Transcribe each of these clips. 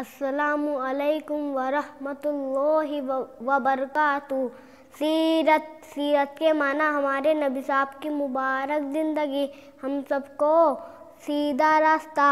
असलकम वरहमतुल्लाहि वबरकू सीरत सीरत के माना हमारे नबी साहब की मुबारक ज़िंदगी हम सबको सीधा रास्ता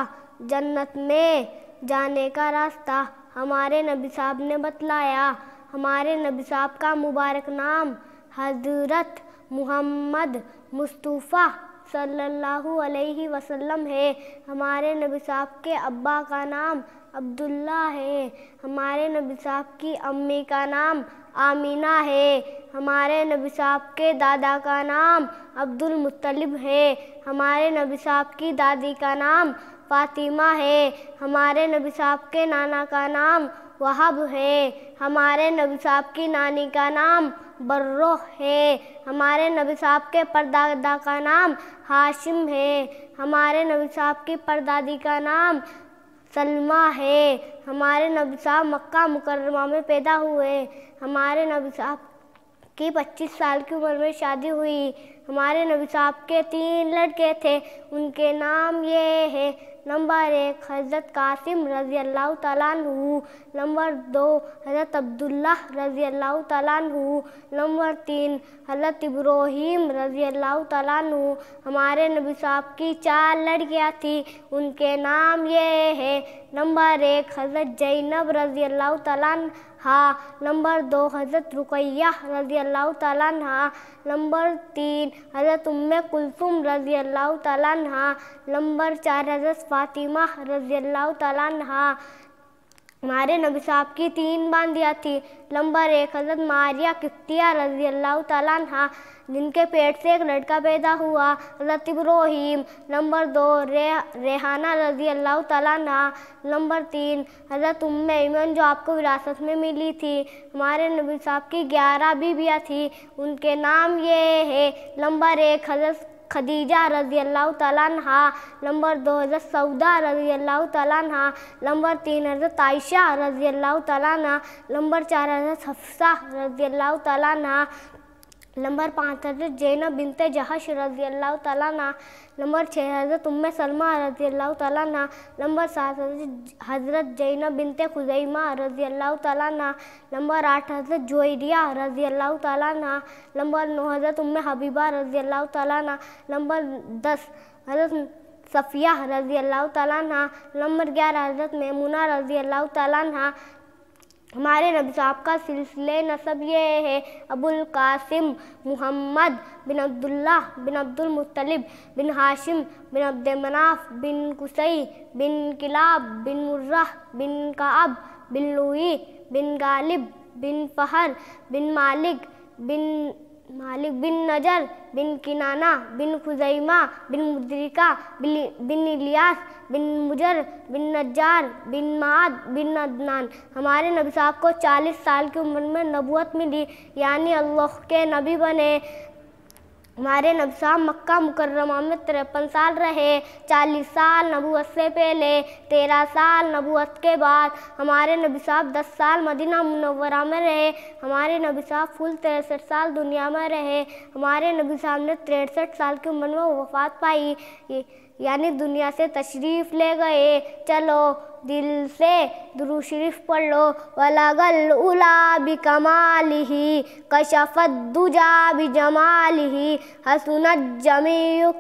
जन्नत में जाने का रास्ता हमारे नबी साहब ने बतलाया हमारे नबी साहब का मुबारक नाम हजरत मुहम्मद मुस्तफ़ा सल्लल्लाहु अलैहि वसल्लम है हमारे नबी साहब के अब्बा का नाम अब्दुल्ला है हमारे नबी साहब की अम्मी का नाम आमीना है हमारे नबी साहब के दादा का नाम अब्दुल मुत्तलिब है हमारे नबी साहब की दादी का नाम फातिमा है हमारे नबी साहब के नाना का नाम वहाब है हमारे नबी साहब की नानी का नाम बर्रो है हमारे नबी साहब के परदादा का नाम हाशिम है हमारे नबी साहब की परदादी का नाम सलमा है हमारे नबी साहब मक्का मुकरमा में पैदा हुए हमारे नबी साहब की 25 साल की उम्र में शादी हुई हमारे नबी साहब के तीन लड़के थे उनके नाम ये हैं नंबर एक हज़रत कासिम रज़ी अल्लाह तु नंबर दो हज़रत अब्दुल्ला रज़ी अल्लाह तु नंबर तीन हज़रत इब्राहिम रज़ी अल्लाह तु हमारे नबी साहब की चार लड़कियाँ थी उनके नाम ये हैं नंबर एक हज़रत जैनब रज़ी अल्लाह हाँ नंबर दो हज़रत रुकैया रजी अल्लाह हाँ नंबर तीन हज़रत उम्म कुलसुम रजी अल्लाह हाँ नंबर चार हज़रत फ़ातिमा रजी अल्लाह तहा हमारे नबी साहब की तीन बांदियाँ थी नंबर एक हजरत मारिया किफ्तिया रजी अल्लाह तला जिनके पेट से एक लड़का पैदा हुआ हजरत इब्रोहिम नंबर दो रे रेहाना रजी अल्लाह तला नंबर तीन हजरत उम्मन जो आपको विरासत में मिली थी हमारे नबी साहब की ग्यारह बीबियाँ थी उनके नाम ये है नंबर एक हजरत खदीजा रजी अल्लाह तला नंबर दो हज़रत सऊदा रजी अल्लाह तला नंबर तीन हज़रत आयशा रजी अल्लाह तला नंबर चार हज़रत हफ्सा रजी अल्लाह तला नंबर पाँच हज़रत जैनब बिनते जहाश रजी अल्लाह तला नंबर छः हज़रत उम सलमा रजी अल्लाह तला नंबर सात हज़रत जैनब बिनते खुजैमा रजी अल्लाह तला नंबर आठ हज़रत जोरिया रजी अल्लाह तला नंबर नौ हज़रत उम हबीबा रजी अल्लाह तला नंबर दस हज़रत सफ़िया रजी अल्लाह तला नंबर ग्यारह हज़रत मेमुना रजी अल्लाह तला हमारे नबी साहब का सिलसिले नसब ये है अबुल कासिम मुहम्मद बिन अब्दुल्ला बिन अब्दुल मुत्तलिब बिन हाशिम बिन अब्द मनाफ बिन कुसई बिन किलाब बिन मुर्रह बिन काब बिन लुई बिन गालिब बिन फहर बिन मालिक बिन मालिक बिन नजर बिन किनाना बिन खुजैमा बिन मुद्रिका बिन इलियास बिन मुजर बिन नजार बिन माद बिन अदनान हमारे नबी साहब को 40 साल की उम्र में नबूत मिली यानी अल्लाह के नबी बने हमारे नबसा मक्का मुकर्रमा में तिरपन साल रहे चालीस साल नबूत से पहले तेरह साल नबूत के बाद हमारे नबी साहब दस साल मदीना मुनवरा में रहे हमारे नबी साहब फुल तिरसठ साल दुनिया में रहे हमारे नबी साहब ने तिरसठ साल की उम्र में वफात पाई यानी दुनिया से तशरीफ़ ले गए चलो दिल से दुरुशरीफ पढ़ लो वलागल उला भी कमाल ही कशफत दुजा भी जमाल ही हसनत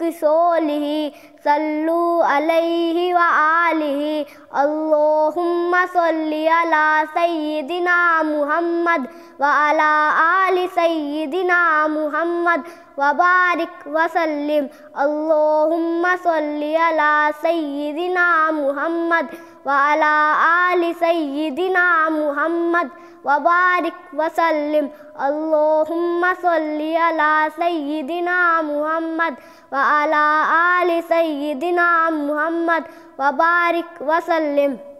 की सोल ही सल्लु अलही व आलही अल्लाहुम्मा सल्लि अला मुहम्मद व अला आलि सय्यिदिना मुहम्मद व बारिक वसल्लिम अल्लाहुम्मा सल्लि अला सय्यिदिना मुहम्मद व अला आलि सय्यिदिना मुहम्मद व बारिक वसल्लिम अल्लाहुम्मा सल्लि अला सय्यिदिना मुहम्मद व अला आलि सय्यिदिना मुहम्मद व बारिक वसल्लिम